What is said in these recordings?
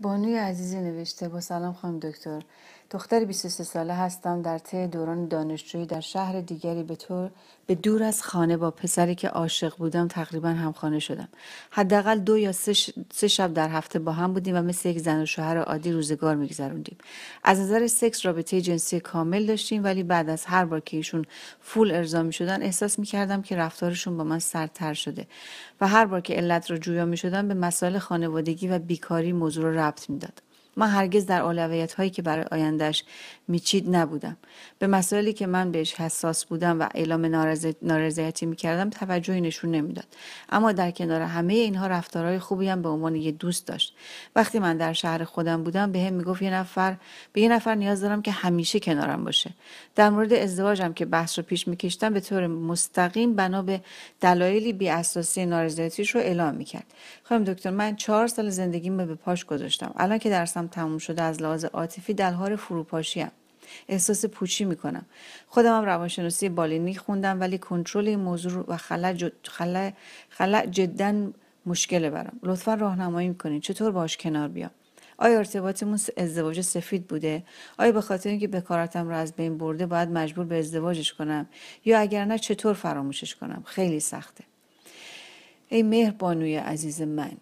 بانوی عزیزی نوشته با سلام خانم دکتر دختر 23 ساله هستم در طی دوران دانشجویی در شهر دیگری به طور به دور از خانه با پسری که عاشق بودم تقریبا همخانه شدم حداقل دو یا سه, شب در هفته با هم بودیم و مثل یک زن و شوهر عادی روزگار میگذروندیم از نظر سکس رابطه جنسی کامل داشتیم ولی بعد از هر بار که ایشون فول ارضا میشدن احساس میکردم که رفتارشون با من سردتر شده و هر بار که علت را جویا میشدم به مسائل خانوادگی و بیکاری موضوع را ربط میداد من هرگز در اولویت هایی که برای آیندهش میچید نبودم به مسائلی که من بهش حساس بودم و اعلام نارضایتی میکردم توجهی نشون نمیداد اما در کنار همه اینها رفتارهای خوبی هم به عنوان یه دوست داشت وقتی من در شهر خودم بودم به هم میگفت یه نفر به یه نفر نیاز دارم که همیشه کنارم باشه در مورد ازدواجم که بحث رو پیش میکشتم به طور مستقیم بنا به دلایلی بی اساسی نارضایتیش رو اعلام میکرد خانم دکتر من چهار سال زندگیم به پاش گذاشتم الان که درسم هم تموم شده از لحاظ عاطفی در حال فروپاشی هم. احساس پوچی میکنم خودم هم روانشناسی بالینی خوندم ولی کنترل این موضوع و خلع, جدا مشکله برم لطفا راهنمایی میکنید چطور باش کنار بیام آیا ارتباطمون ازدواج سفید بوده آیا به خاطر اینکه بکارتم را از بین برده باید مجبور به ازدواجش کنم یا اگر نه چطور فراموشش کنم خیلی سخته ای مهر عزیز من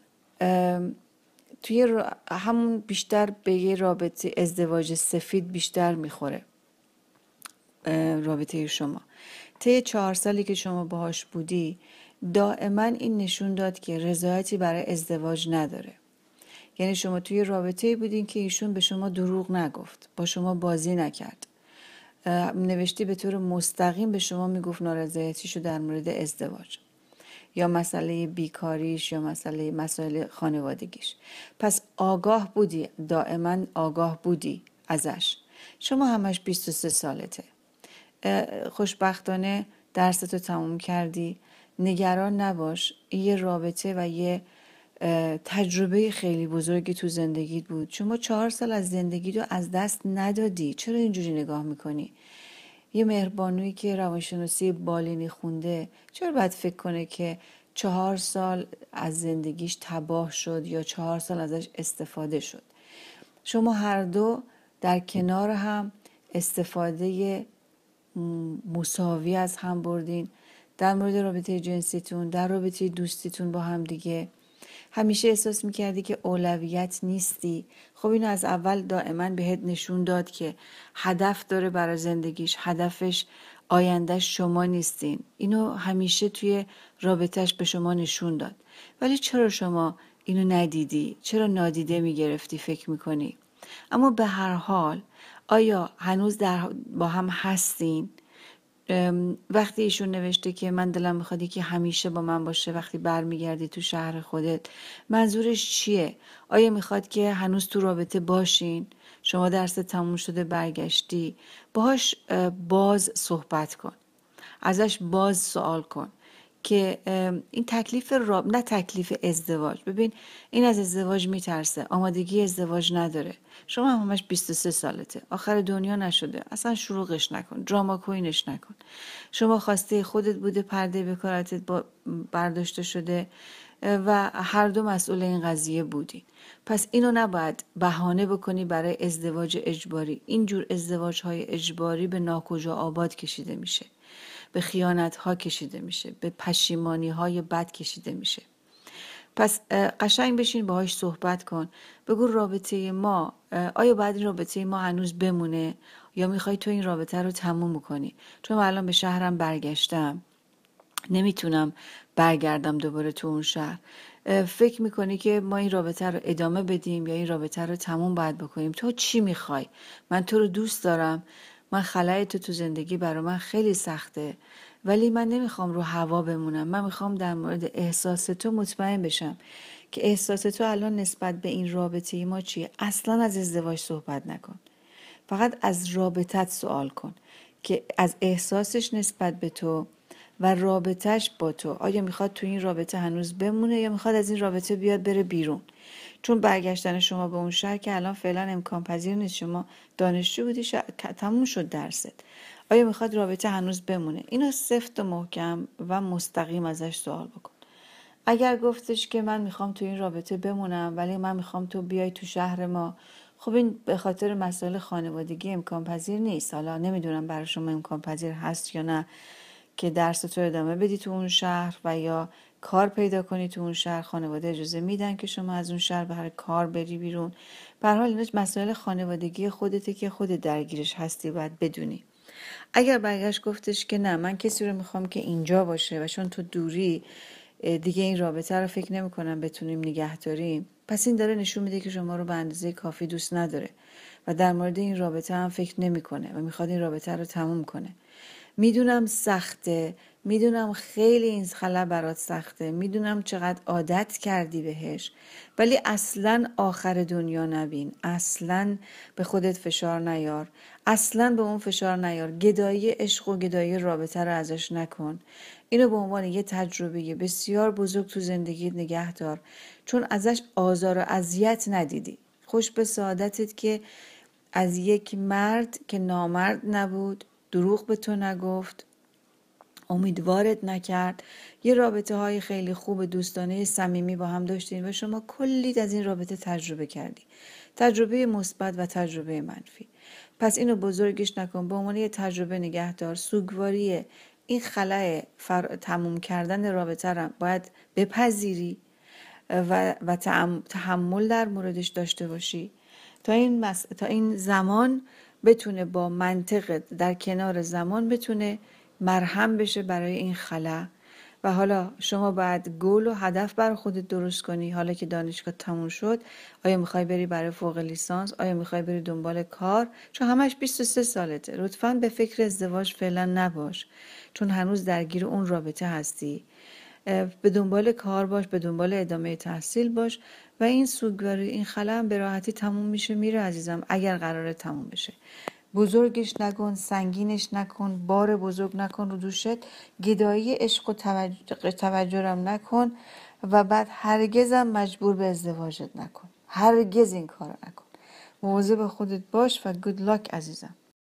توی همون بیشتر به یه رابطه ازدواج سفید بیشتر میخوره رابطه شما طی چهار سالی که شما باهاش بودی دائما این نشون داد که رضایتی برای ازدواج نداره یعنی شما توی رابطه بودین که ایشون به شما دروغ نگفت با شما بازی نکرد نوشتی به طور مستقیم به شما میگفت نارضایتیشو در مورد ازدواج یا مسئله بیکاریش یا مسئله مسائل خانوادگیش پس آگاه بودی دائما آگاه بودی ازش شما همش 23 سالته خوشبختانه درستو تموم کردی نگران نباش یه رابطه و یه تجربه خیلی بزرگی تو زندگیت بود شما چهار سال از زندگیتو از دست ندادی چرا اینجوری نگاه میکنی یه مهربانویی که روانشناسی بالینی خونده چرا باید فکر کنه که چهار سال از زندگیش تباه شد یا چهار سال ازش استفاده شد شما هر دو در کنار هم استفاده مساوی از هم بردین در مورد رابطه جنسیتون در رابطه دوستیتون با هم دیگه همیشه احساس میکردی که اولویت نیستی خب اینو از اول دائما بهت نشون داد که هدف داره برای زندگیش هدفش آیندهش شما نیستین اینو همیشه توی رابطهش به شما نشون داد ولی چرا شما اینو ندیدی چرا نادیده میگرفتی فکر میکنی اما به هر حال آیا هنوز در با هم هستین وقتی ایشون نوشته که من دلم میخواد که همیشه با من باشه وقتی برمیگردی تو شهر خودت منظورش چیه آیا میخواد که هنوز تو رابطه باشین شما درس تموم شده برگشتی باهاش باز صحبت کن ازش باز سوال کن که این تکلیف راب نه تکلیف ازدواج ببین این از ازدواج میترسه آمادگی ازدواج نداره شما هم همش 23 سالته آخر دنیا نشده اصلا شروعش نکن دراما کوینش نکن شما خواسته خودت بوده پرده بکارتت با برداشته شده و هر دو مسئول این قضیه بودین پس اینو نباید بهانه بکنی برای ازدواج اجباری اینجور ازدواج های اجباری به ناکجا آباد کشیده میشه به خیانت ها کشیده میشه به پشیمانی های بد کشیده میشه پس قشنگ بشین باهاش صحبت کن بگو رابطه ما آیا بعد این رابطه ما هنوز بمونه یا میخوای تو این رابطه رو تموم کنی چون الان به شهرم برگشتم نمیتونم برگردم دوباره تو اون شهر فکر میکنی که ما این رابطه رو ادامه بدیم یا این رابطه رو تموم باید بکنیم تو چی میخوای من تو رو دوست دارم من خلای تو تو زندگی برای من خیلی سخته ولی من نمیخوام رو هوا بمونم من میخوام در مورد احساس تو مطمئن بشم که احساس تو الان نسبت به این رابطه ای ما چیه اصلا از ازدواج صحبت نکن فقط از رابطت سوال کن که از احساسش نسبت به تو و رابطهش با تو آیا میخواد تو این رابطه هنوز بمونه یا میخواد از این رابطه بیاد بره بیرون چون برگشتن شما به اون شهر که الان فعلا امکان پذیر نیست شما دانشجو بودی شا... تموم شد درست آیا میخواد رابطه هنوز بمونه اینو سفت و محکم و مستقیم ازش سوال بکن اگر گفتش که من میخوام تو این رابطه بمونم ولی من میخوام تو بیای تو شهر ما خب این به خاطر مسائل خانوادگی امکان پذیر نیست حالا نمیدونم برای شما امکان پذیر هست یا نه که درس تو ادامه بدی تو اون شهر و یا کار پیدا کنی تو اون شهر خانواده اجازه میدن که شما از اون شهر به هر کار بری بیرون به حال اینش مسائل خانوادگی خودته که خود درگیرش هستی باید بدونی اگر برگشت گفتش که نه من کسی رو میخوام که اینجا باشه و چون تو دوری دیگه این رابطه رو فکر نمیکنم بتونیم نگه داریم پس این داره نشون میده که شما رو به اندازه کافی دوست نداره و در مورد این رابطه هم فکر نمیکنه و میخواد این رابطه رو تموم کنه میدونم سخته میدونم خیلی این خلا برات سخته میدونم چقدر عادت کردی بهش ولی اصلا آخر دنیا نبین اصلا به خودت فشار نیار اصلا به اون فشار نیار گدایی عشق و گدایی رابطه رو ازش نکن اینو به عنوان یه تجربه بسیار بزرگ تو زندگی نگه دار چون ازش آزار و اذیت ندیدی خوش به سعادتت که از یک مرد که نامرد نبود دروغ به تو نگفت امیدوارت نکرد یه رابطه های خیلی خوب دوستانه صمیمی با هم داشتین و شما کلی از این رابطه تجربه کردی تجربه مثبت و تجربه منفی پس اینو بزرگش نکن به عنوان یه تجربه نگهدار سوگواری این خلای تموم کردن رابطه رو باید بپذیری و, و تحمل در موردش داشته باشی تا این, تا این زمان بتونه با منطق در کنار زمان بتونه مرهم بشه برای این خلا و حالا شما باید گل و هدف بر خودت درست کنی حالا که دانشگاه تموم شد آیا میخوای بری برای فوق لیسانس آیا میخوای بری دنبال کار چون همش 23 سالته لطفا به فکر ازدواج فعلا نباش چون هنوز درگیر اون رابطه هستی به دنبال کار باش به دنبال ادامه تحصیل باش و این سوگواری این خلم به راحتی تموم میشه میره عزیزم اگر قراره تموم بشه بزرگش نکن سنگینش نکن بار بزرگ نکن رو دوشت گدایی عشق و توجه، توجرم نکن و بعد هرگزم مجبور به ازدواجت نکن هرگز این کار نکن به خودت باش و گود لاک عزیزم